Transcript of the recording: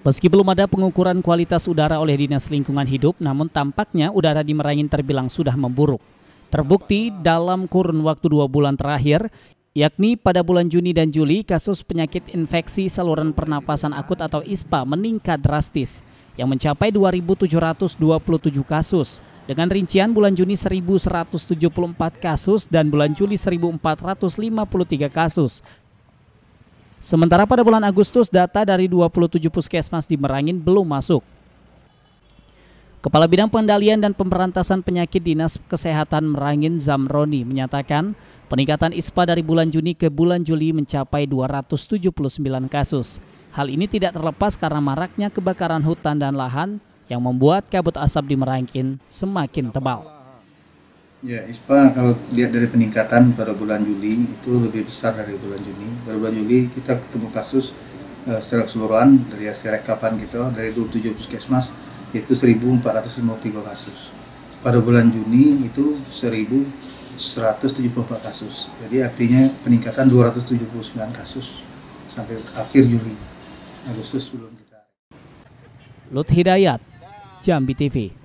Meski belum ada pengukuran kualitas udara oleh Dinas Lingkungan Hidup, namun tampaknya udara di Merangin terbilang sudah memburuk. Terbukti dalam kurun waktu dua bulan terakhir, yakni pada bulan Juni dan Juli, kasus penyakit infeksi saluran pernapasan akut atau ISPA meningkat drastis, yang mencapai 2.727 kasus. Dengan rincian bulan Juni 1.174 kasus dan bulan Juli 1.453 kasus, Sementara pada bulan Agustus data dari 27 puskesmas di Merangin belum masuk. Kepala Bidang Pengendalian dan Pemberantasan Penyakit Dinas Kesehatan Merangin Zamroni menyatakan peningkatan ISPA dari bulan Juni ke bulan Juli mencapai 279 kasus. Hal ini tidak terlepas karena maraknya kebakaran hutan dan lahan yang membuat kabut asap di Merangin semakin tebal. Ya, ISPA kalau lihat dari peningkatan pada bulan Juli itu lebih besar dari bulan Juni. Pada bulan Juli kita ketemu kasus uh, secara keseluruhan dari hasil rekapan gitu dari 27 puskesmas itu 1453 kasus. Pada bulan Juni itu 1174 kasus. Jadi artinya peningkatan 279 kasus sampai akhir Juli. Agustus belum kita. Lut Hidayat, Jambi TV.